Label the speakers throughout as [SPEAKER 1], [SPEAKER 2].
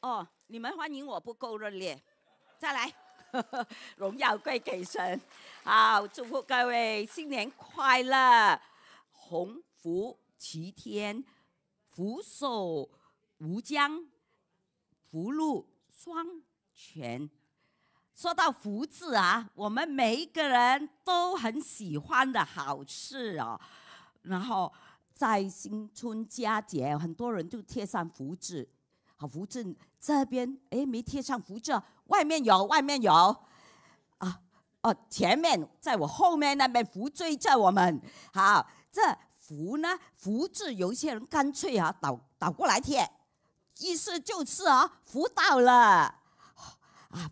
[SPEAKER 1] 哦，你们欢迎我不够热烈，再来，荣耀归给神，好，祝福各位新年快乐，鸿福齐天，福寿无疆，福禄双全。说到福字啊，我们每一个人都很喜欢的好事哦。然后在新春佳节，很多人就贴上福字。福字这边哎没贴上福字，外面有，外面有啊哦，前面在我后面那边福追着我们，好，这福呢，福字有些人干脆啊倒倒过来贴，意思就是啊福到了啊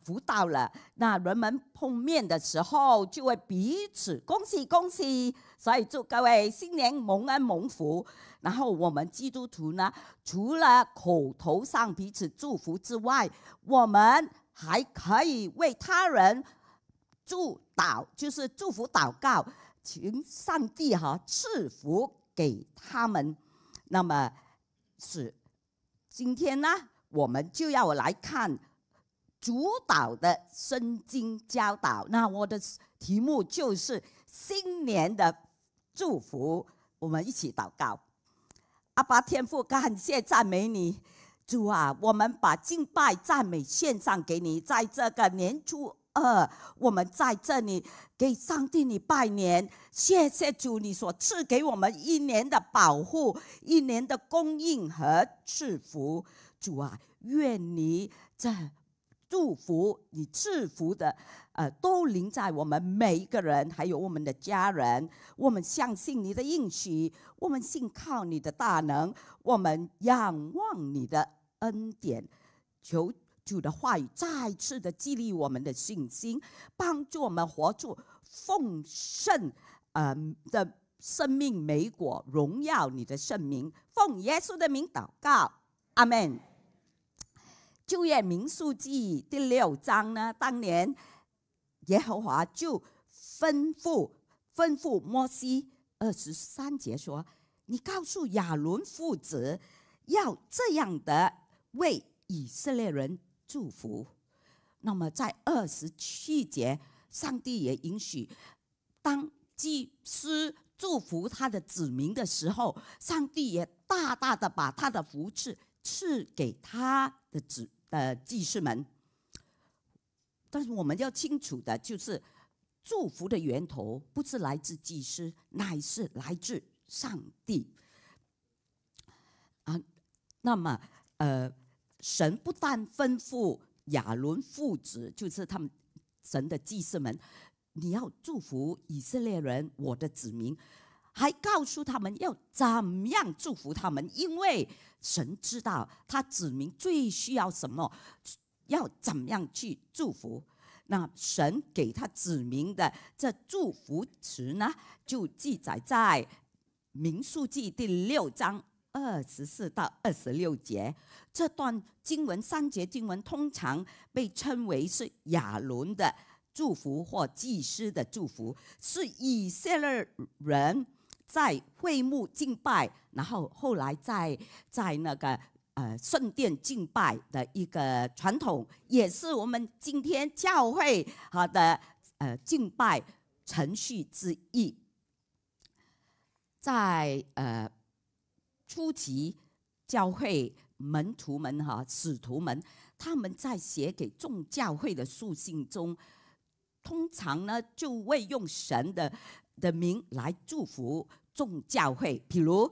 [SPEAKER 1] 福到了，那人们碰面的时候就会彼此恭喜恭喜。所以祝各位新年蒙恩蒙福。然后我们基督徒呢，除了口头上彼此祝福之外，我们还可以为他人祝祷，就是祝福祷告，请上帝哈赐福给他们。那么，是今天呢，我们就要来看主导的圣经教导。那我的题目就是新年的。祝福我们一起祷告，阿爸天父，感谢赞美你，主啊，我们把敬拜赞美献上给你。在这个年初二，我们在这里给上帝你拜年，谢谢主你所赐给我们一年的保护、一年的供应和赐福。主啊，愿你在祝福你赐福的。呃，都临在我们每一个人，还有我们的家人。我们相信你的应许，我们信靠你的大能，我们仰望你的恩典。求主的话语再次的激励我们的信心，帮助我们活出奉圣呃的生命美果，荣耀你的圣名。奉耶稣的名祷告，阿门。就业民数记第六章呢，当年。耶和华就吩咐吩咐摩西二十三节说：“你告诉亚伦父子，要这样的为以色列人祝福。”那么在二十七节，上帝也允许当祭司祝福他的子民的时候，上帝也大大的把他的福赐赐给他的子呃祭司们。但是我们要清楚的就是，祝福的源头不是来自祭司，乃是来自上帝。啊，那么，呃，神不但吩咐亚伦父子，就是他们神的祭司们，你要祝福以色列人，我的子民，还告诉他们要怎么样祝福他们，因为神知道他子民最需要什么。要怎么样去祝福？那神给他指明的这祝福词呢，就记载在民数记第六章二十四到二十六节。这段经文三节经文通常被称为是亚伦的祝福或祭师的祝福，是以色列人在会幕敬拜，然后后来在在那个。呃，圣殿敬拜的一个传统，也是我们今天教会好的呃敬拜程序之一。在呃初级教会门徒们哈使徒们，他们在写给众教会的书信中，通常呢就会用神的的名来祝福众教会，比如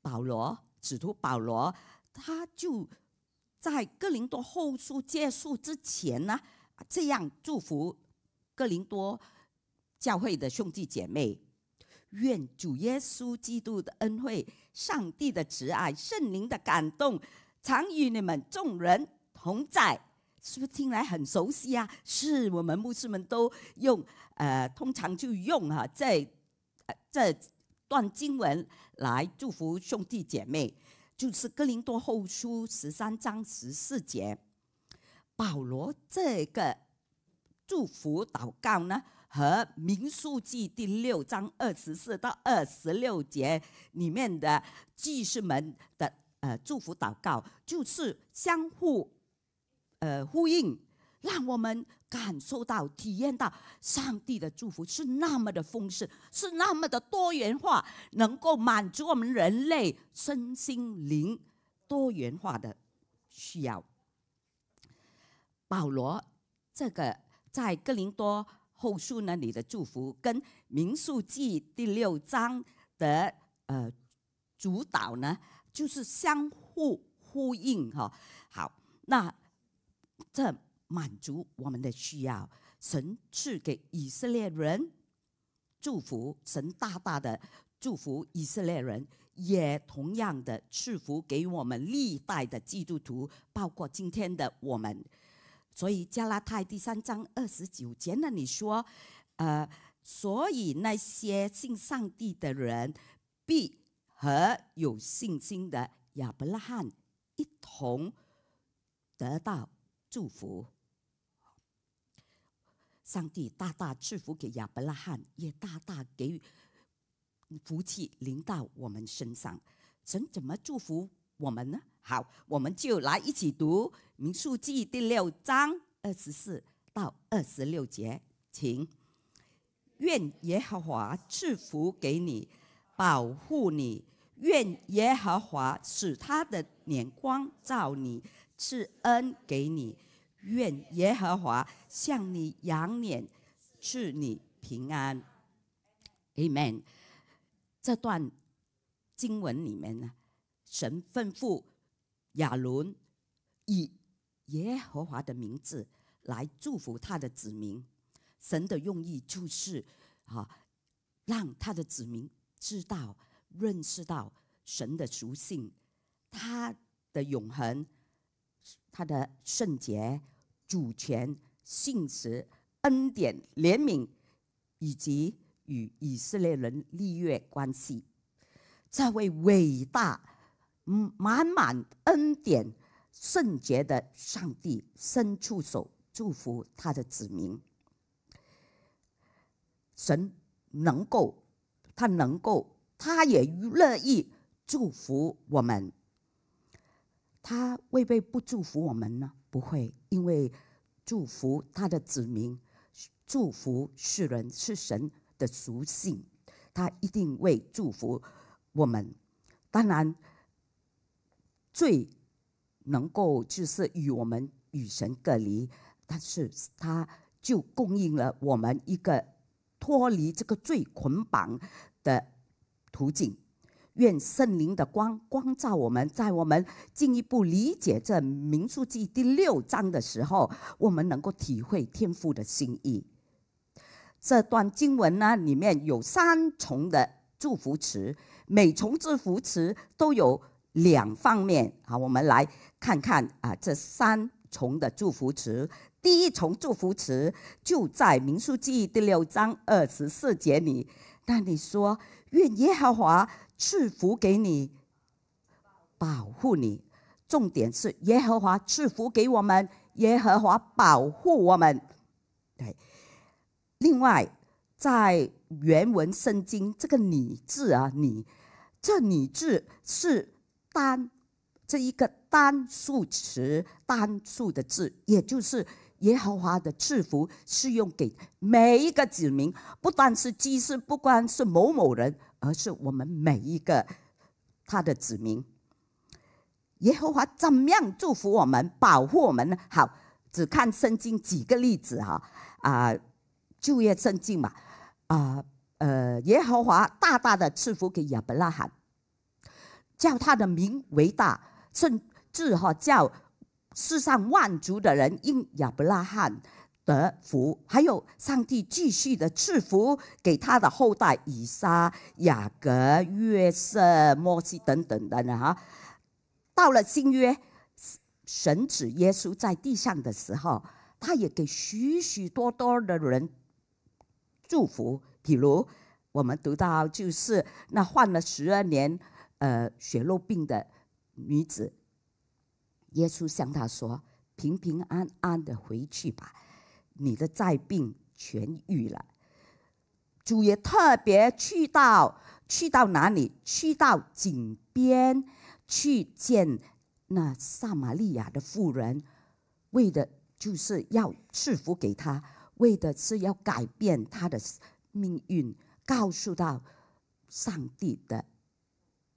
[SPEAKER 1] 保罗使徒保罗。他就在格林多后书结束之前呢，这样祝福格林多教会的兄弟姐妹：，愿主耶稣基督的恩惠、上帝的慈爱、圣灵的感动，常与你们众人同在。是不是听来很熟悉啊？是我们牧师们都用呃，通常就用哈，这这段经文来祝福兄弟姐妹。就是哥林多后书十三章十四节，保罗这个祝福祷告呢，和民数记第六章二十四到二十六节里面的祭司们的呃祝福祷告，就是相互呃呼应。让我们感受到、体验到上帝的祝福是那么的丰盛，是那么的多元化，能够满足我们人类身心灵多元化的需要。保罗这个在哥林多后书呢，你的祝福跟民数记第六章的呃主导呢，就是相互呼应哈。好，那这。满足我们的需要，神赐给以色列人祝福，神大大的祝福以色列人，也同样的赐福给我们历代的基督徒，包括今天的我们。所以加拉太第三章二十九节那里说，呃，所以那些信上帝的人，必和有信心的亚伯拉罕一同得到祝福。上帝大大赐福给亚伯拉罕，也大大给予福气临到我们身上。神怎么祝福我们呢？好，我们就来一起读《民数记》第六章二十四到二十六节，请。愿耶和华赐福给你，保护你；愿耶和华使他的眼光照你，赐恩给你。愿耶和华向你扬脸，赐你平安。Amen。这段经文里面呢，神吩咐亚伦以耶和华的名字来祝福他的子民。神的用意就是啊，让他的子民知道、认识到神的属性，他的永恒，他的圣洁。主权、信实、恩典、怜悯，以及与以色列人立约关系，这位伟大、满满恩典、圣洁的上帝伸出手，祝福他的子民。神能够，他能够，他也乐意祝福我们。他会会不祝福我们呢？不会，因为祝福他的子民，祝福世人是神的属性，他一定会祝福我们。当然，最能够就是与我们与神隔离，但是他就供应了我们一个脱离这个最捆绑的途径。愿圣灵的光光照我们，在我们进一步理解这《民数记》第六章的时候，我们能够体会天父的心意。这段经文呢，里面有三重的祝福词，每重祝福词都有两方面。好，我们来看看啊，这三重的祝福词。第一重祝福词就在《民数记》第六章二十四节里。那你说，愿耶和华赐福给你，保护你。重点是耶和华赐福给我们，耶和华保护我们。对。另外，在原文圣经这个“你”字啊，“你”，这“你”字是单，这一个单数词，单数的字，也就是。耶和华的赐福是用给每一个子民，不但是祭司，不光是某某人，而是我们每一个他的子民。耶和华怎么样祝福我们、保护我们呢？好，只看圣经几个例子哈啊，就业圣经嘛啊，呃，耶和华大大的赐福给亚伯拉罕，叫他的名为大，甚至哈叫。世上万族的人因亚伯拉罕得福，还有上帝继续的赐福给他的后代以撒、雅各、约瑟、摩西等等的哈。到了新约，神子耶稣在地上的时候，他也给许许多多的人祝福。比如我们读到，就是那患了十二年呃血肉病的女子。耶稣向他说：“平平安安的回去吧，你的灾病痊愈了。”主也特别去到去到哪里？去到井边去见那撒玛利亚的妇人，为的就是要赐福给他，为的是要改变他的命运，告诉到上帝的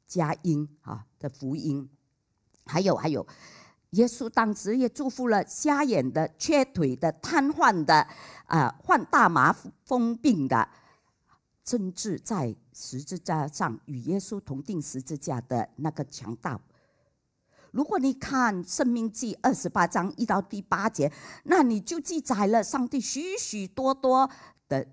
[SPEAKER 1] 佳音啊的福音。还有还有。耶稣当时也祝福了瞎眼的、瘸腿的、瘫痪的，啊，患大麻风病的，甚至在十字架上与耶稣同定十字架的那个强盗。如果你看《生命记》二十八章一到第八节，那你就记载了上帝许许多多的，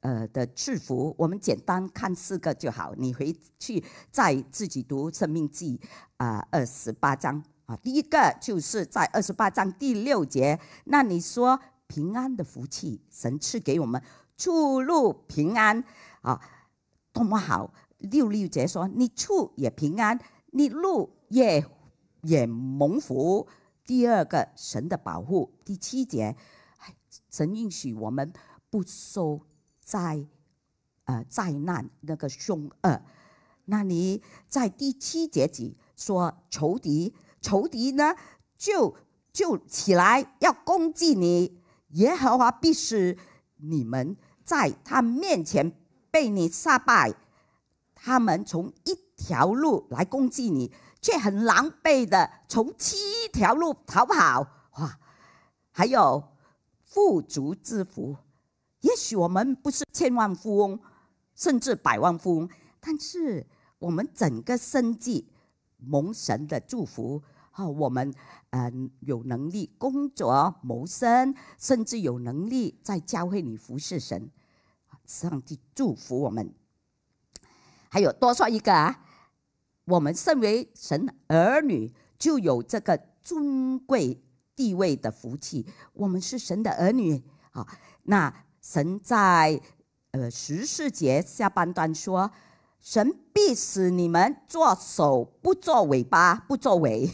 [SPEAKER 1] 呃的祝福。我们简单看四个就好，你回去再自己读《生命记》啊，二十八章。啊，第一个就是在二十八章第六节，那你说平安的福气，神赐给我们，出入平安啊，多么好！六六节说你出也平安，你路也也蒙福。第二个，神的保护，第七节，神允许我们不受灾，呃，灾难那个凶恶。那你在第七节里说仇敌。仇敌呢，就就起来要攻击你，耶和华必使你们在他面前被你杀败。他们从一条路来攻击你，却很狼狈的从七条路逃跑。哇！还有富足之福。也许我们不是千万富翁，甚至百万富翁，但是我们整个生计。蒙神的祝福啊，我们嗯有能力工作谋生，甚至有能力在教会里服侍神。上帝祝福我们。还有多说一个？啊，我们身为神儿女，就有这个尊贵地位的福气。我们是神的儿女啊。那神在呃十四节下半段说。神必使你们做手，不做尾巴，不作为；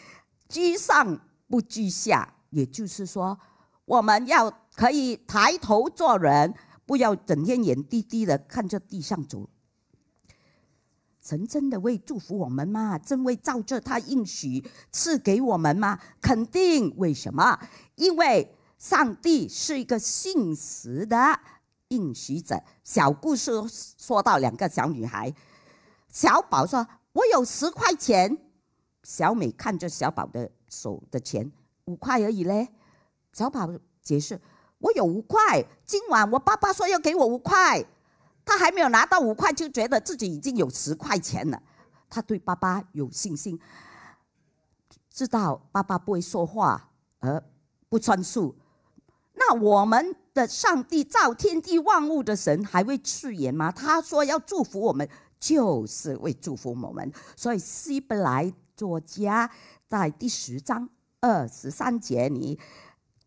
[SPEAKER 1] 居上不居下。也就是说，我们要可以抬头做人，不要整天眼低低的看着地上走。神真的会祝福我们吗？真会照着他应许赐给我们吗？肯定。为什么？因为上帝是一个信实的。应许者小故事说到两个小女孩，小宝说：“我有十块钱。”小美看着小宝的手的钱，五块而已嘞。小宝解释：“我有五块，今晚我爸爸说要给我五块，他还没有拿到五块，就觉得自己已经有十块钱了。他对爸爸有信心，知道爸爸不会说话而不算数。那我们？”的上帝造天地万物的神还会誓言吗？他说要祝福我们，就是为祝福我们。所以希伯来作家在第十章二十三节，里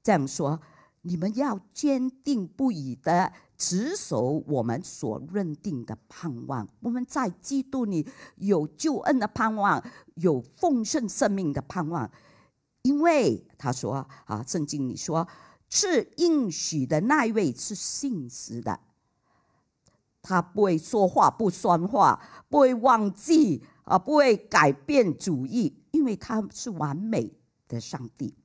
[SPEAKER 1] 这样说：你们要坚定不移的执守我们所认定的盼望。我们在基督里有救恩的盼望，有奉献生命的盼望。因为他说啊，圣经你说。是应许的那一位是信实的，他不会说话不算话，不会忘记，啊，不会改变主意，因为他是完美的上帝。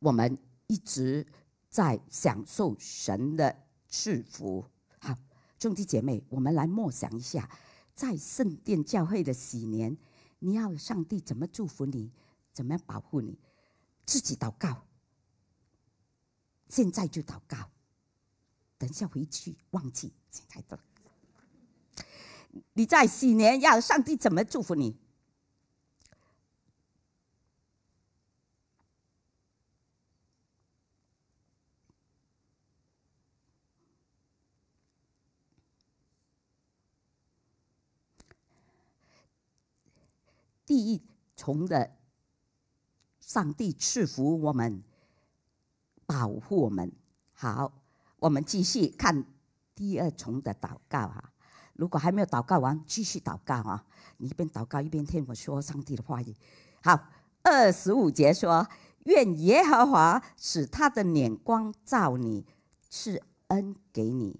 [SPEAKER 1] 我们一直在享受神的赐福。好，兄弟姐妹，我们来默想一下，在圣殿教会的喜年，你要上帝怎么祝福你，怎么样保护你，自己祷告。现在就祷告，等一下回去忘记。现在你在新年要上帝怎么祝福你？第一重的，上帝赐福我们。保护我们，好，我们继续看第二重的祷告哈。如果还没有祷告完，继续祷告啊。你一边祷告一边听我说上帝的话语。好，二十五节说：“愿耶和华使他的脸光照你，赐恩给你。”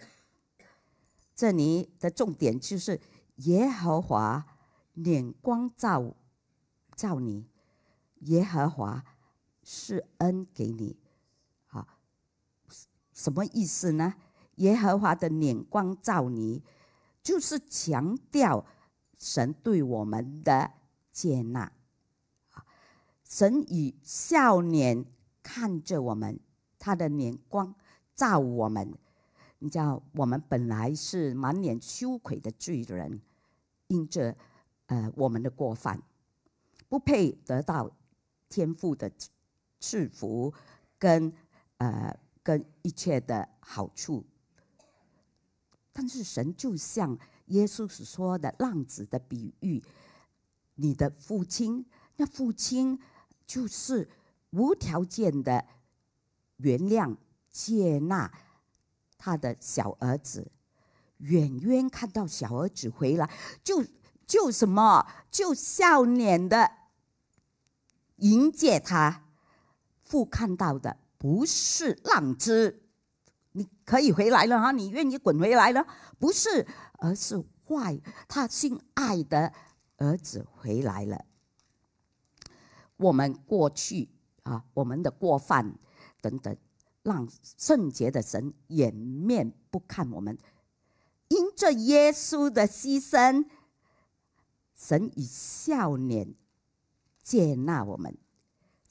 [SPEAKER 1] 这里的重点就是耶和华脸光照照你，耶和华赐恩给你。什么意思呢？耶和华的眼光照你，就是强调神对我们的接纳神以笑脸看着我们，他的眼光照我们，你知道，我们本来是满脸羞愧的罪人，因着呃我们的过犯，不配得到天父的赐福跟呃。跟一切的好处，但是神就像耶稣所说的浪子的比喻，你的父亲，那父亲就是无条件的原谅、接纳他的小儿子，远远看到小儿子回来，就就什么就笑脸的迎接他，父看到的。不是浪子，你可以回来了啊！你愿意滚回来了？不是，而是坏他心爱的儿子回来了。我们过去啊，我们的过犯等等，让圣洁的神掩面不看我们，因着耶稣的牺牲，神以笑脸接纳我们。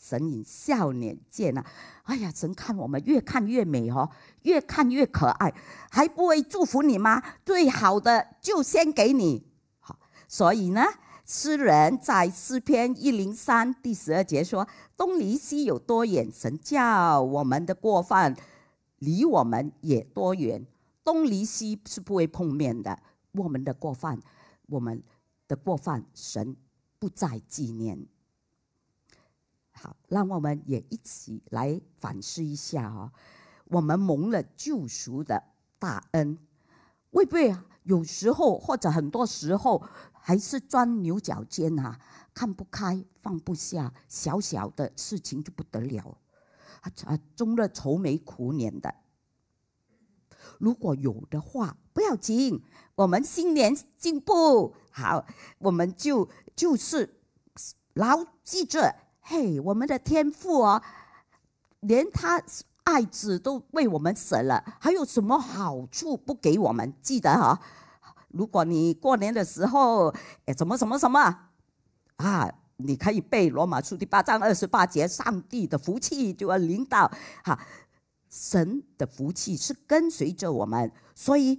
[SPEAKER 1] 神隐笑脸见了，哎呀，神看我们越看越美哦，越看越可爱，还不会祝福你吗？最好的就先给你，好。所以呢，诗人在诗篇一零三第十二节说：“东离西有多远？神叫我们的过犯，离我们也多远。东离西是不会碰面的。我们的过犯，我们的过犯，神不再纪念。”好，让我们也一起来反思一下哦，我们蒙了救赎的大恩，会不会有时候或者很多时候还是钻牛角尖啊？看不开放不下，小小的事情就不得了啊啊！中了愁眉苦脸的。如果有的话，不要紧，我们新年进步好，我们就就是牢记着。嘿，我们的天赋哦，连他爱子都为我们舍了，还有什么好处不给我们？记得哈，如果你过年的时候，哎，什么什么什么啊，你可以背罗马书第八章二十八节，上帝的福气就要领导哈，神的福气是跟随着我们，所以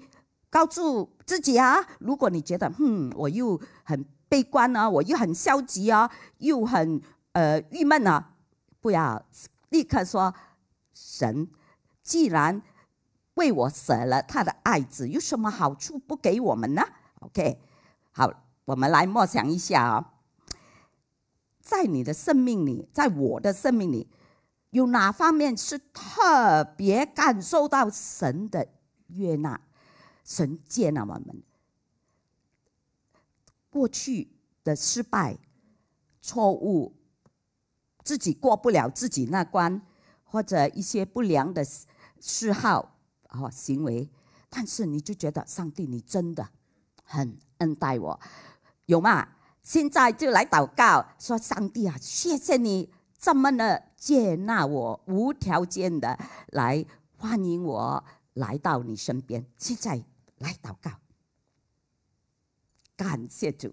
[SPEAKER 1] 告诉自己啊，如果你觉得嗯，我又很悲观啊，我又很消极啊，又很。呃，郁闷呢？不要立刻说神，既然为我舍了他的爱子，有什么好处不给我们呢？OK，好，我们来默想一下啊，在你的生命里，在我的生命里，有哪方面是特别感受到神的悦纳？神接纳我们过去的失败、错误。自己过不了自己那关，或者一些不良的嗜好、哦行为，但是你就觉得上帝，你真的很恩待我，有吗？现在就来祷告，说上帝啊，谢谢你这么的接纳我，无条件的来欢迎我来到你身边。现在来祷告，感谢主。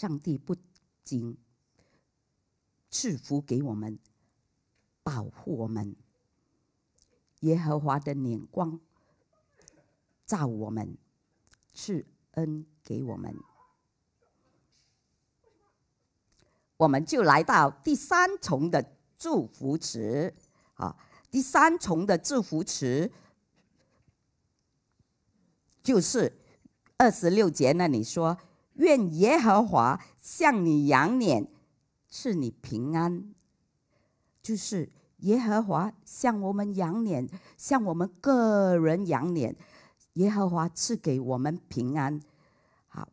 [SPEAKER 1] 上帝不仅赐福给我们，保护我们，耶和华的眼光照我们，赐恩给我们，我们就来到第三重的祝福词啊。第三重的祝福词就是二十六节那里说。愿耶和华向你扬脸，赐你平安。就是耶和华向我们扬脸，向我们个人扬脸，耶和华赐给我们平安。好，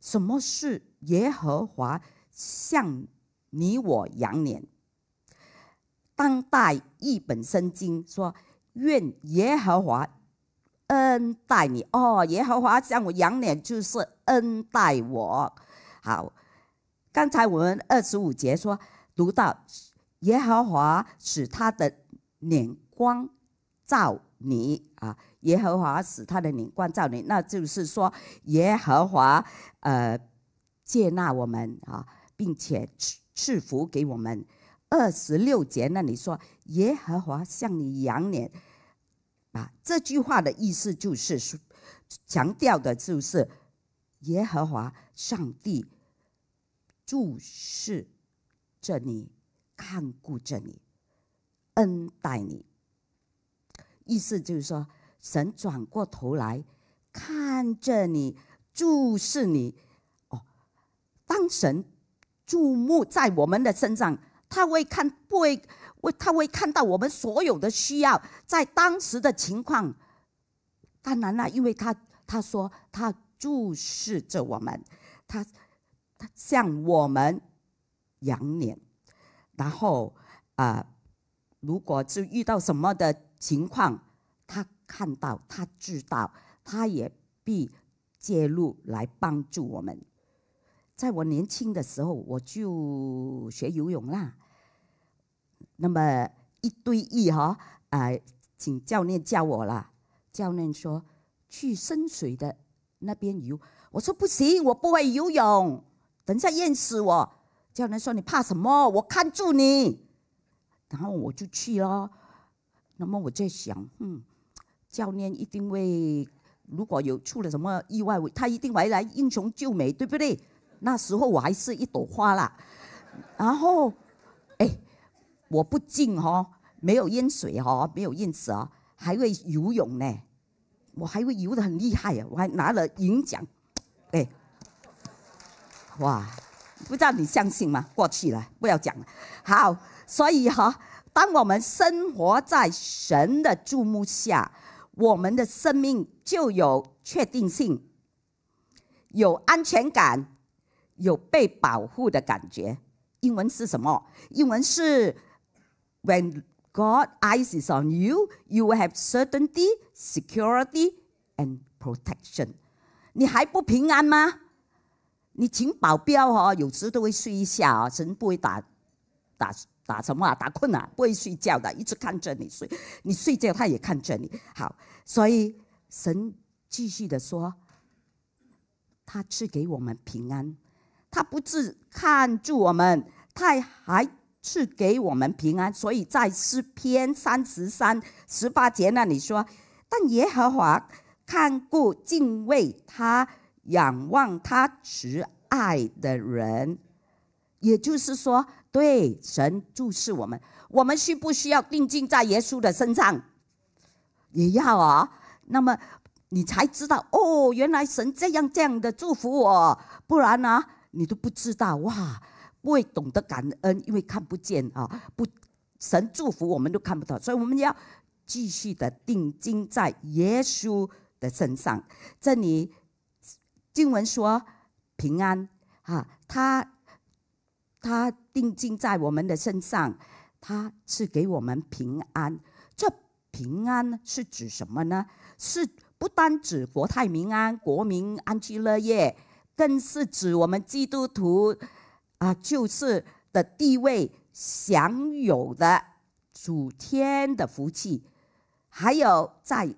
[SPEAKER 1] 什么是耶和华向你我扬脸？当代一本圣经说：愿耶和华。恩待你哦，耶和华向我扬脸，就是恩待我。好，刚才我们二十五节说，读到耶和华使他的脸光照你啊，耶和华使他的脸光照你，那就是说耶和华呃接纳我们啊，并且赐福给我们。二十六节那里说，耶和华向你扬脸。啊，这句话的意思就是，强调的就是，耶和华上帝注视着你，看顾着你，恩待你。意思就是说，神转过头来看着你，注视你。哦，当神注目在我们的身上，他会看，不会。为他会看到我们所有的需要，在当时的情况，当然啦，因为他他说他注视着我们，他他向我们仰脸，然后啊，如果是遇到什么的情况，他看到他知道他也必介入来帮助我们。在我年轻的时候，我就学游泳啦。那么一对一哈，呃，请教练教我了。教练说去深水的那边游，我说不行，我不会游泳，等下淹死我。教练说你怕什么？我看住你。然后我就去了。那么我在想，嗯，教练一定会，如果有出了什么意外，他一定回来英雄救美，对不对？那时候我还是一朵花啦。然后。我不进哦，没有淹水哦，没有淹死哦，还会游泳呢，我还会游得很厉害啊，我还拿了银奖，哎，哇，不知道你相信吗？过去了，不要讲了。好，所以哈，当我们生活在神的注目下，我们的生命就有确定性，有安全感，有被保护的感觉。英文是什么？英文是。When God eyes is on you, you will have certainty, security, and protection. 你还不平安吗？你请保镖哦，有时都会睡一下哦，神不会打打打什么啊？打困啊？不会睡觉的，一直看着你睡。你睡觉，他也看着你。好，所以神继续的说，他赐给我们平安。他不只看住我们，他还是给我们平安，所以在诗篇三十三十八节那里说，但耶和华看顾敬畏他、仰望他慈爱的人，也就是说，对神注视我们，我们需不需要定睛在耶稣的身上？也要啊，那么你才知道哦，原来神这样这样的祝福我，不然呢，你都不知道哇。未懂得感恩，因为看不见啊！不，神祝福我们都看不到，所以我们要继续的定睛在耶稣的身上。这里经文说平安啊，他他定睛在我们的身上，他是给我们平安。这平安是指什么呢？是不单指国泰民安、国民安居乐业，更是指我们基督徒。啊，就是的地位享有的主天的福气，还有在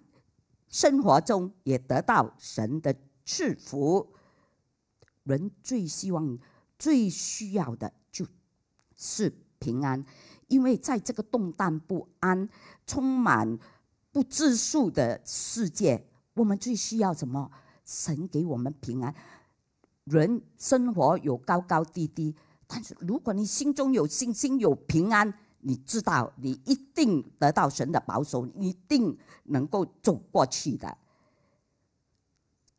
[SPEAKER 1] 生活中也得到神的赐福。人最希望、最需要的，就是平安。因为在这个动荡不安、充满不自数的世界，我们最需要什么？神给我们平安。人生活有高高低低，但是如果你心中有信心、有平安，你知道你一定得到神的保守，一定能够走过去的。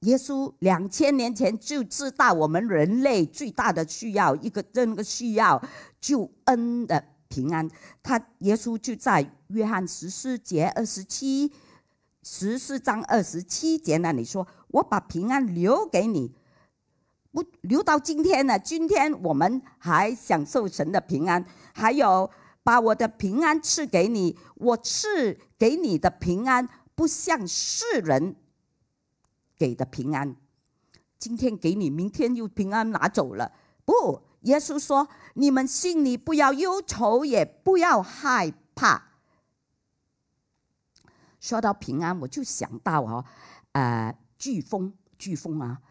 [SPEAKER 1] 耶稣两千年前就知道我们人类最大的需要一个那个需要救恩的平安，他耶稣就在约翰十四节二十七十四章二十七节那里说：“我把平安留给你。”不留到今天呢？今天我们还享受神的平安，还有把我的平安赐给你。我赐给你的平安不像世人给的平安，今天给你，明天又平安拿走了。不，耶稣说，你们心里不要忧愁，也不要害怕。说到平安，我就想到啊，呃，飓风，飓风啊。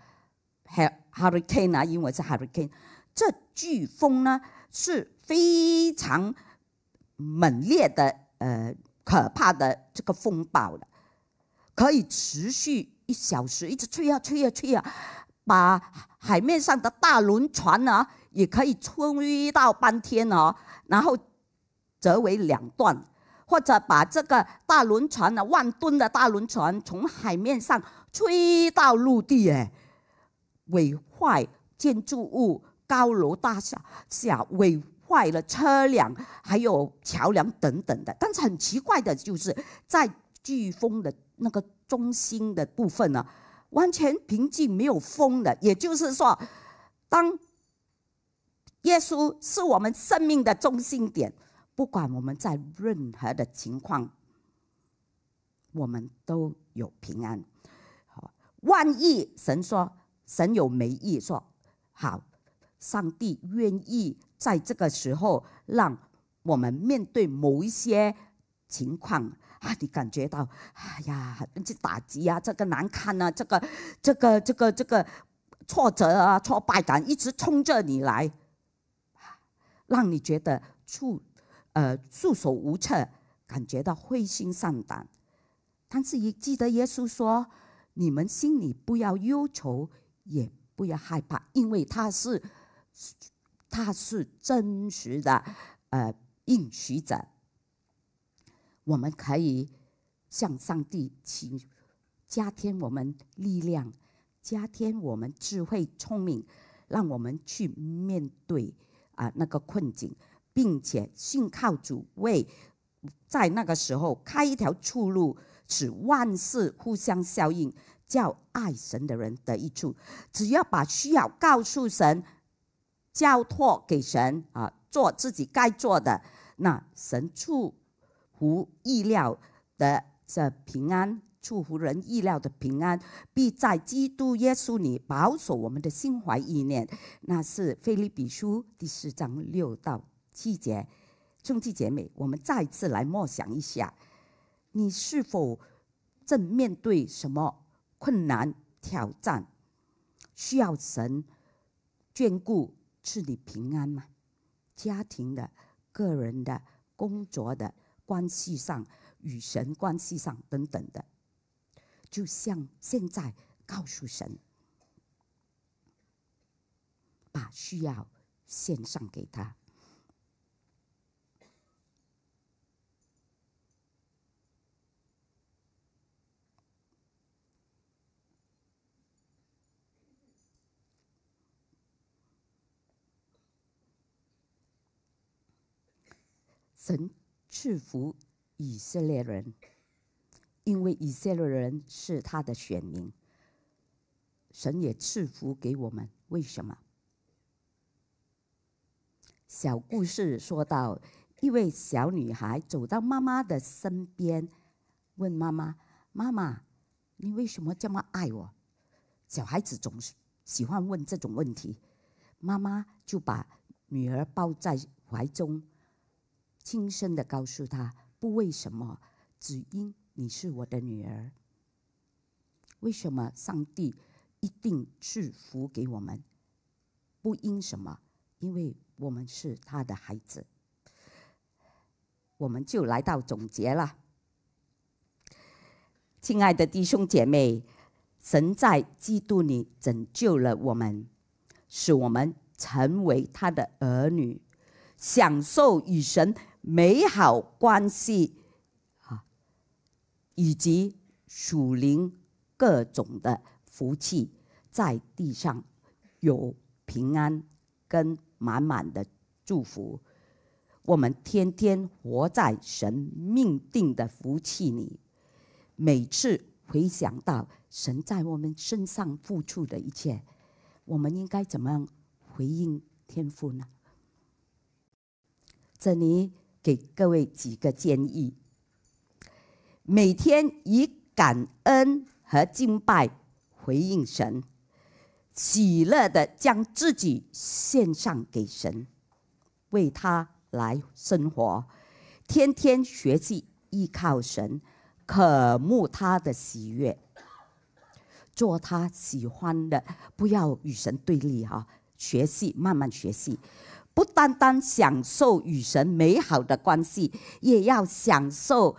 [SPEAKER 1] hurricane 啊，因为是 hurricane。这飓风呢是非常猛烈的，呃，可怕的这个风暴了，可以持续一小时，一直吹啊吹啊吹啊，把海面上的大轮船呢，也可以吹到半天哦，然后折为两段，或者把这个大轮船呢，万吨的大轮船从海面上吹到陆地哎。毁坏建筑物、高楼大厦、下毁坏了车辆，还有桥梁等等的。但是很奇怪的就是，在飓风的那个中心的部分呢，完全平静，没有风的。也就是说，当耶稣是我们生命的中心点，不管我们在任何的情况，我们都有平安。好，万一神说。神有美意，说好，上帝愿意在这个时候让我们面对某一些情况啊，你感觉到哎呀，这打击啊，这个难堪啊，这个这个这个这个挫折啊，挫败感一直冲着你来，让你觉得束呃束手无策，感觉到灰心丧胆。但是，也记得耶稣说，你们心里不要忧愁。也不要害怕，因为他是，他是真实的，呃，应许者。我们可以向上帝请加添我们力量，加添我们智慧聪明，让我们去面对啊那个困境，并且信靠主为，在那个时候开一条出路，使万事互相效应。叫爱神的人得益处，只要把需要告诉神，交托给神啊，做自己该做的，那神出乎意料的这平安，出乎人意料的平安，必在基督耶稣里保守我们的心怀意念。那是菲利比书第四章六到七节。兄弟姐妹，我们再次来默想一下，你是否正面对什么？困难挑战，需要神眷顾，赐你平安嘛？家庭的、个人的、工作的关系上，与神关系上等等的，就像现在，告诉神，把需要献上给他。神赐福以色列人，因为以色列人是他的选民。神也赐福给我们，为什么？小故事说到，一位小女孩走到妈妈的身边，问妈妈：“妈妈，你为什么这么爱我？”小孩子总是喜欢问这种问题。妈妈就把女儿抱在怀中。轻声的告诉他：“不为什么，只因你是我的女儿。为什么上帝一定赐福给我们？不因什么，因为我们是他的孩子。我们就来到总结了。亲爱的弟兄姐妹，神在基督里拯救了我们，使我们成为他的儿女，享受与神。”美好关系，啊，以及属灵各种的福气，在地上有平安跟满满的祝福。我们天天活在神命定的福气里，每次回想到神在我们身上付出的一切，我们应该怎么样回应天父呢？珍妮。给各位几个建议：每天以感恩和敬拜回应神，喜乐的将自己献上给神，为他来生活，天天学习，依靠神，渴慕他的喜悦，做他喜欢的，不要与神对立哈。学习，慢慢学习。不单单享受与神美好的关系，也要享受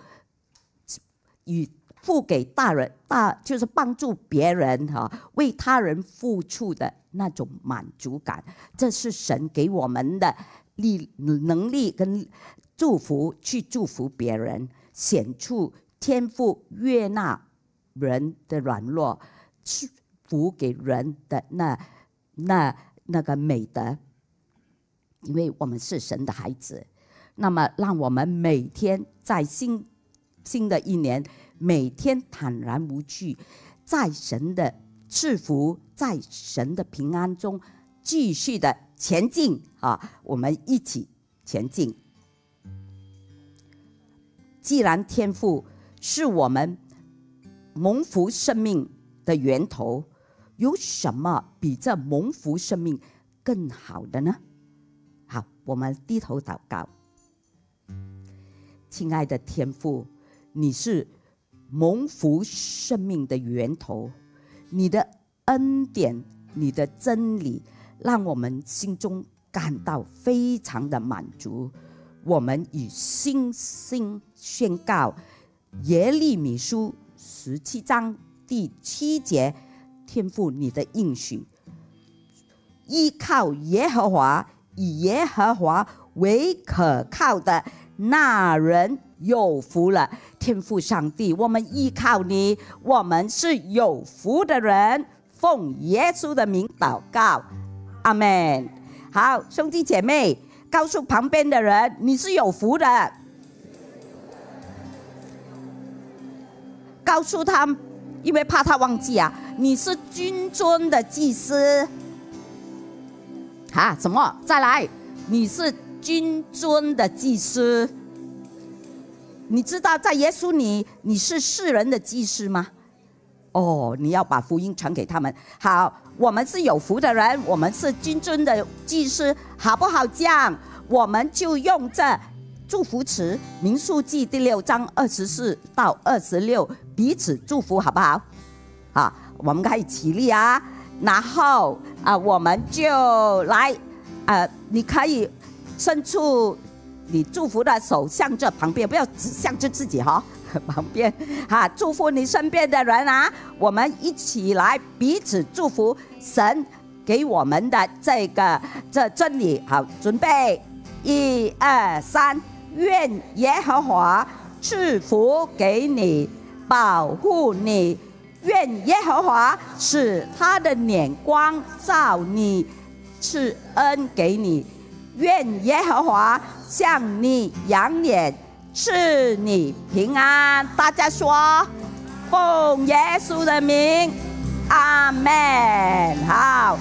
[SPEAKER 1] 与付给大人大就是帮助别人哈，为他人付出的那种满足感，这是神给我们的力能力跟祝福，去祝福别人，显出天赋悦纳人的软弱，去服给人的那那那个美德。因为我们是神的孩子，那么让我们每天在新新的一年，每天坦然无惧，在神的赐福、在神的平安中继续的前进啊！我们一起前进。既然天赋是我们蒙福生命的源头，有什么比这蒙福生命更好的呢？好，我们低头祷告。亲爱的天父，你是蒙福生命的源头，你的恩典、你的真理，让我们心中感到非常的满足。我们以信心宣告：耶利米书十七章第七节，天父，你的应许，依靠耶和华。以耶和华为可靠的那人有福了。天父上帝，我们依靠你，我们是有福的人。奉耶稣的名祷告，阿门。好，兄弟姐妹，告诉旁边的人，你是有福的。告诉他，因为怕他忘记啊，你是尊尊的祭司。啊，什么再来？你是君尊的祭司，你知道在耶稣里你是世人的祭司吗？哦，你要把福音传给他们。好，我们是有福的人，我们是君尊的祭司，好不好？这样，我们就用这祝福词《民数记》第六章二十四到二十六，彼此祝福好不好？好，我们开始起立啊！然后啊，我们就来，呃，你可以伸出你祝福的手，向着旁边，不要指向着自己哈，旁边哈，祝福你身边的人啊。我们一起来彼此祝福，神给我们的这个这真理。好，准备，一二三，愿耶和华赐福给你，保护你。愿耶和华使他的眼光照你，赐恩给你。愿耶和华向你扬眼，赐你平安。大家说，奉耶稣的名，阿门。好。